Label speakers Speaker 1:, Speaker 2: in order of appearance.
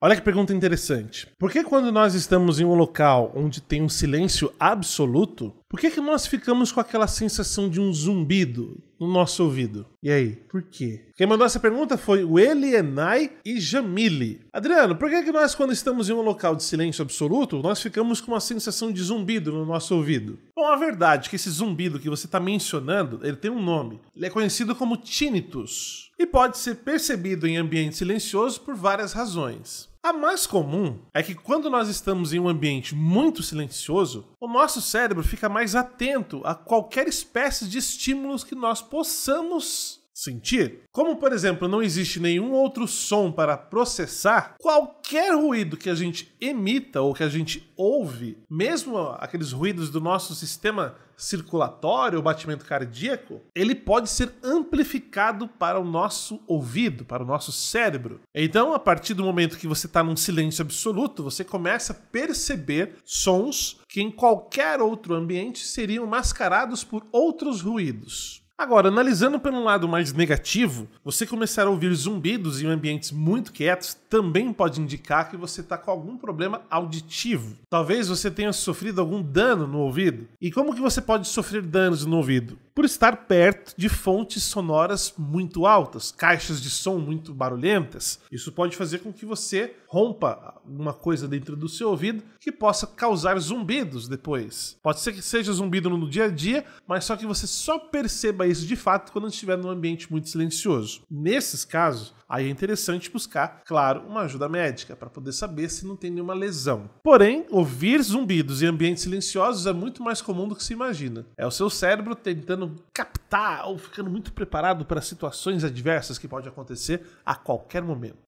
Speaker 1: Olha que pergunta interessante. Por que quando nós estamos em um local onde tem um silêncio absoluto, por que, que nós ficamos com aquela sensação de um zumbido, no nosso ouvido. E aí, por quê? Quem mandou essa pergunta foi o Elienai e Jamile. Adriano, por que, é que nós, quando estamos em um local de silêncio absoluto, nós ficamos com uma sensação de zumbido no nosso ouvido? Bom, a verdade é que esse zumbido que você está mencionando, ele tem um nome. Ele é conhecido como tinnitus e pode ser percebido em ambiente silencioso por várias razões. A mais comum é que quando nós estamos em um ambiente muito silencioso, o nosso cérebro fica mais atento a qualquer espécie de estímulos que nós possamos sentir. Como, por exemplo, não existe nenhum outro som para processar, qualquer ruído que a gente emita ou que a gente ouve, mesmo aqueles ruídos do nosso sistema circulatório, o batimento cardíaco, ele pode ser amplificado para o nosso ouvido, para o nosso cérebro. Então, a partir do momento que você está num silêncio absoluto, você começa a perceber sons que em qualquer outro ambiente seriam mascarados por outros ruídos. Agora, analisando pelo lado mais negativo, você começar a ouvir zumbidos em ambientes muito quietos também pode indicar que você está com algum problema auditivo. Talvez você tenha sofrido algum dano no ouvido. E como que você pode sofrer danos no ouvido? por estar perto de fontes sonoras muito altas, caixas de som muito barulhentas. Isso pode fazer com que você rompa alguma coisa dentro do seu ouvido que possa causar zumbidos depois. Pode ser que seja zumbido no dia a dia, mas só que você só perceba isso de fato quando estiver num ambiente muito silencioso. Nesses casos, aí é interessante buscar, claro, uma ajuda médica para poder saber se não tem nenhuma lesão. Porém, ouvir zumbidos em ambientes silenciosos é muito mais comum do que se imagina. É o seu cérebro tentando captar ou ficando muito preparado para situações adversas que podem acontecer a qualquer momento.